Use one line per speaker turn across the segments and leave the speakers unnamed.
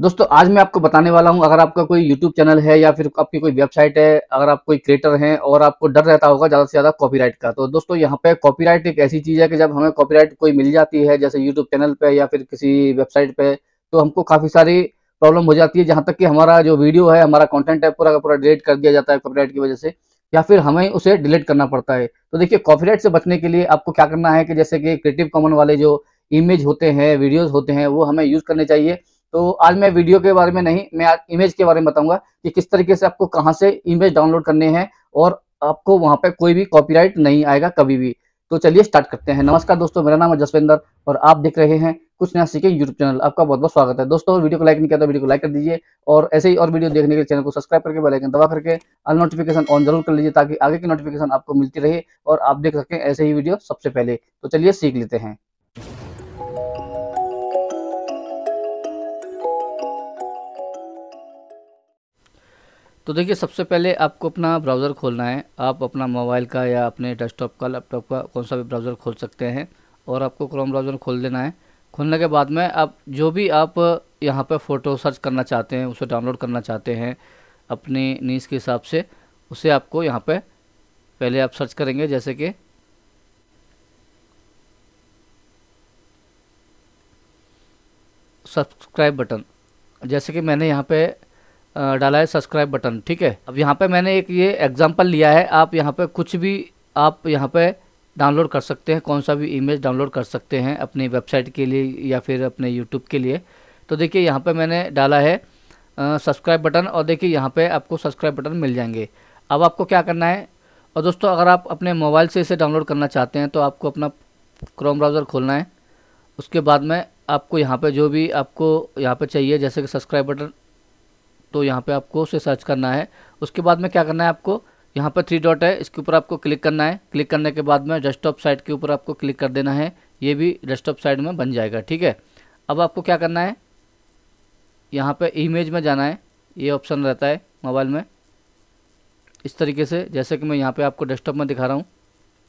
दोस्तों आज मैं आपको बताने वाला हूं अगर आपका कोई यूट्यूब चैनल है या फिर आपकी कोई वेबसाइट है अगर आप कोई क्रिएटर हैं और आपको डर रहता होगा ज़्यादा से ज़्यादा कॉपीराइट का तो दोस्तों यहाँ पे कॉपीराइट एक ऐसी चीज़ है कि जब हमें कॉपीराइट कोई मिल जाती है जैसे यूट्यूब चैनल पे या फिर किसी वेबसाइट पे तो हमको काफ़ी सारी प्रॉब्लम हो जाती है जहाँ तक कि हमारा जो वीडियो है हमारा कॉन्टेंट है पूरा का पूरा डिलीट कर दिया जाता है कॉपी की वजह से या फिर हमें उसे डिलीट करना पड़ता है तो देखिए कॉपी से बचने के लिए आपको क्या करना है कि जैसे कि क्रिएटिव कॉमन वाले जो इमेज होते हैं वीडियोज़ होते हैं वो हमें यूज़ करने चाहिए तो आज मैं वीडियो के बारे में नहीं मैं इमेज के बारे में बताऊंगा कि किस तरीके से आपको कहाँ से इमेज डाउनलोड करने हैं और आपको वहां पर कोई भी कॉपी नहीं आएगा कभी भी तो चलिए स्टार्ट करते हैं नमस्कार दोस्तों मेरा नाम है जसविंदर और आप देख रहे हैं कुछ नया सीखे यूट्यूब चैनल आपका बहुत बहुत स्वागत है दोस्तों वीडियो को लाइक नहीं किया तो वीडियो को लाइक कर दीजिए और ऐसे ही और वीडियो देखने के लिए चैनल को सब्सक्राइब करके बेलाइकन दबा करके अल नोटिफिकेशन ऑन जरूर कर लीजिए ताकि आगे की नोटिफिकेशन आपको मिलती रहे और आप देख सकें ऐसे ही वीडियो सबसे पहले तो चलिए सीख लेते हैं तो देखिए सबसे पहले आपको अपना ब्राउज़र खोलना है आप अपना मोबाइल का या अपने डेस्कटॉप का लैपटॉप का कौन सा भी ब्राउज़र खोल सकते हैं और आपको क्रोम ब्राउज़र खोल देना है खोलने के बाद में आप जो भी आप यहाँ पर फ़ोटो सर्च करना चाहते हैं उसे डाउनलोड करना चाहते हैं अपनी नीज के हिसाब से उसे आपको यहाँ पर पहले आप सर्च करेंगे जैसे कि सब्सक्राइब बटन जैसे कि मैंने यहाँ पे डाला है सब्सक्राइब बटन ठीक है अब यहाँ पे मैंने एक ये एग्जांपल लिया है आप यहाँ पे कुछ भी आप यहाँ पे डाउनलोड कर सकते हैं कौन सा भी इमेज डाउनलोड कर सकते हैं अपनी वेबसाइट के लिए या फिर अपने यूट्यूब के लिए तो देखिए यहाँ पे मैंने डाला है सब्सक्राइब बटन और देखिए यहाँ पर आपको सब्सक्राइब बटन मिल जाएंगे अब आपको क्या करना है और दोस्तों अगर आप अपने मोबाइल से इसे डाउनलोड करना चाहते हैं तो आपको अपना क्रोम ब्राउज़र खोलना है उसके बाद में आपको यहाँ पे जो भी आपको यहाँ पे चाहिए जैसे कि सब्सक्राइब बटन तो यहाँ पे आपको उसे सर्च करना है उसके बाद में क्या करना है आपको यहाँ पर थ्री डॉट है इसके ऊपर आपको क्लिक करना है क्लिक करने के बाद में डेस्कटॉप साइट के ऊपर आपको क्लिक कर देना है ये भी डेस्कटॉप साइट में बन जाएगा ठीक है अब आपको क्या करना है यहाँ पर इमेज में जाना है ये ऑप्शन रहता है मोबाइल में इस तरीके से जैसे कि मैं यहाँ पर आपको डेस्कटॉप में दिखा रहा हूँ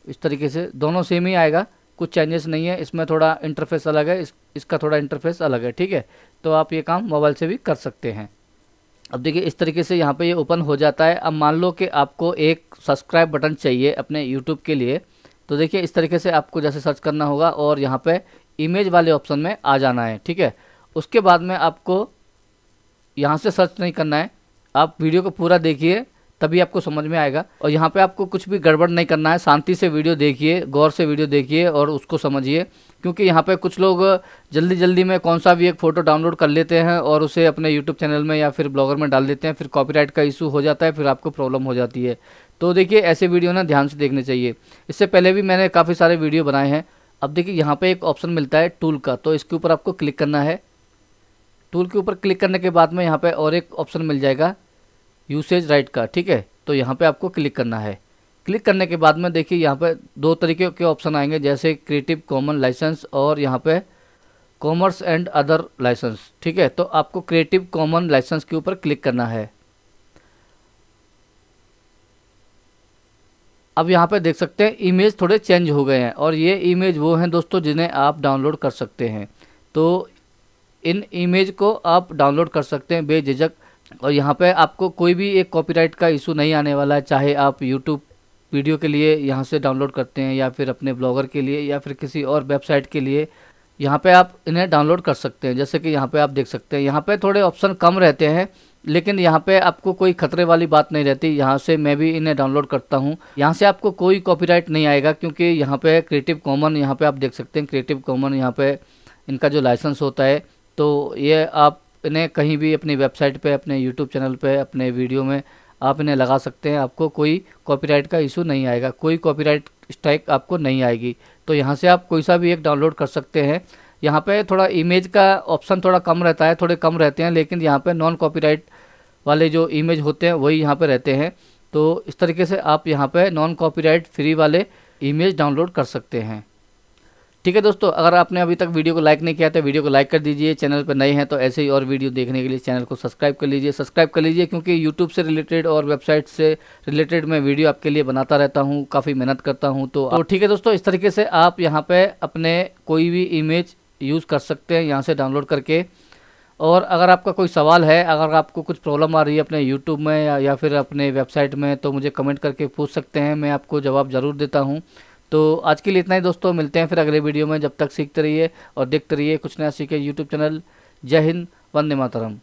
इस तरीके से दोनों सेम ही आएगा कुछ चेंजेस नहीं है इसमें थोड़ा इंटरफेस अलग है इस, इसका थोड़ा इंटरफेस अलग है ठीक है तो आप ये काम मोबाइल से भी कर सकते हैं अब देखिए इस तरीके से यहाँ पे ये ओपन हो जाता है अब मान लो कि आपको एक सब्सक्राइब बटन चाहिए अपने यूट्यूब के लिए तो देखिए इस तरीके से आपको जैसे सर्च करना होगा और यहाँ पे इमेज वाले ऑप्शन में आ जाना है ठीक है उसके बाद में आपको यहाँ से सर्च नहीं करना है आप वीडियो को पूरा देखिए तभी आपको समझ में आएगा और यहाँ पे आपको कुछ भी गड़बड़ नहीं करना है शांति से वीडियो देखिए गौर से वीडियो देखिए और उसको समझिए क्योंकि यहाँ पे कुछ लोग जल्दी जल्दी में कौन सा भी एक फ़ोटो डाउनलोड कर लेते हैं और उसे अपने यूट्यूब चैनल में या फिर ब्लॉगर में डाल देते हैं फिर कॉपीराइट का इशू हो जाता है फिर आपको प्रॉब्लम हो जाती है तो देखिए ऐसे वीडियो ना ध्यान से देखने चाहिए इससे पहले भी मैंने काफ़ी सारे वीडियो बनाए हैं अब देखिए यहाँ पर एक ऑप्शन मिलता है टूल का तो इसके ऊपर आपको क्लिक करना है टूल के ऊपर क्लिक करने के बाद में यहाँ पर और एक ऑप्शन मिल जाएगा यूसेज राइट का ठीक है तो यहाँ पे आपको क्लिक करना है क्लिक करने के बाद में देखिए यहाँ पे दो तरीके के ऑप्शन आएंगे जैसे क्रिएटिव कॉमन लाइसेंस और यहाँ पे कॉमर्स एंड अदर लाइसेंस ठीक है तो आपको क्रिएटिव कॉमन लाइसेंस के ऊपर क्लिक करना है अब यहाँ पे देख सकते हैं इमेज थोड़े चेंज हो गए हैं और ये इमेज वो हैं दोस्तों जिन्हें आप डाउनलोड कर सकते हैं तो इन इमेज को आप डाउनलोड कर सकते हैं बेझिझक और यहाँ पे आपको कोई भी एक कॉपीराइट का इशू नहीं आने वाला है चाहे आप यूट्यूब वीडियो के लिए यहाँ से डाउनलोड करते हैं या फिर अपने ब्लॉगर के लिए या फिर किसी और वेबसाइट के लिए यहाँ पे आप इन्हें डाउनलोड कर सकते हैं जैसे कि यहाँ पे आप देख सकते हैं यहाँ पे थोड़े ऑप्शन कम रहते हैं लेकिन यहाँ पे आपको कोई खतरे वाली बात नहीं रहती यहाँ से मैं भी इन्हें डाउनलोड करता हूँ यहाँ से आपको कोई कॉपीराइट नहीं आएगा क्योंकि यहाँ पे क्रिएटिव कॉमन यहाँ पे आप देख सकते हैं क्रिएटिव कॉमन यहाँ पे इनका जो लाइसेंस होता है तो ये आप इन्हें कहीं भी अपनी वेबसाइट पे अपने यूट्यूब चैनल पे अपने वीडियो में आप इन्हें लगा सकते हैं आपको कोई कॉपीराइट का इशू नहीं आएगा कोई कॉपीराइट स्ट्राइक आपको नहीं आएगी तो यहाँ से आप कोई सा भी एक डाउनलोड कर सकते हैं यहाँ पे थोड़ा इमेज का ऑप्शन थोड़ा कम रहता है थोड़े कम रहते हैं लेकिन यहाँ पर नॉन कॉपीराइट वाले जो इमेज होते हैं वही यहाँ पर रहते हैं तो इस तरीके से आप यहाँ पर नॉन कॉपीराइट फ्री वाले इमेज डाउनलोड कर सकते हैं ठीक है दोस्तों अगर आपने अभी तक वीडियो को लाइक नहीं किया तो वीडियो को लाइक कर दीजिए चैनल पर नए हैं तो ऐसे ही और वीडियो देखने के लिए चैनल को सब्सक्राइब कर लीजिए सब्सक्राइब कर लीजिए क्योंकि यूट्यूब से रिलेटेड और वेबसाइट से रिलेटेड मैं वीडियो आपके लिए बनाता रहता हूँ काफ़ी मेहनत करता हूँ तो, तो, ठीक है दोस्तों इस तरीके से आप यहाँ पर अपने कोई भी इमेज यूज़ कर सकते हैं यहाँ से डाउनलोड करके और अगर आपका कोई सवाल है अगर आपको कुछ प्रॉब्लम आ रही है अपने यूट्यूब में या, या फिर अपने वेबसाइट में तो मुझे कमेंट करके पूछ सकते हैं मैं आपको जवाब ज़रूर देता हूँ तो आज के लिए इतना ही दोस्तों मिलते हैं फिर अगले वीडियो में जब तक सीखते रहिए और देखते रहिए कुछ नया सीखे यूट्यूब चैनल जय हिंद वंदे मातरम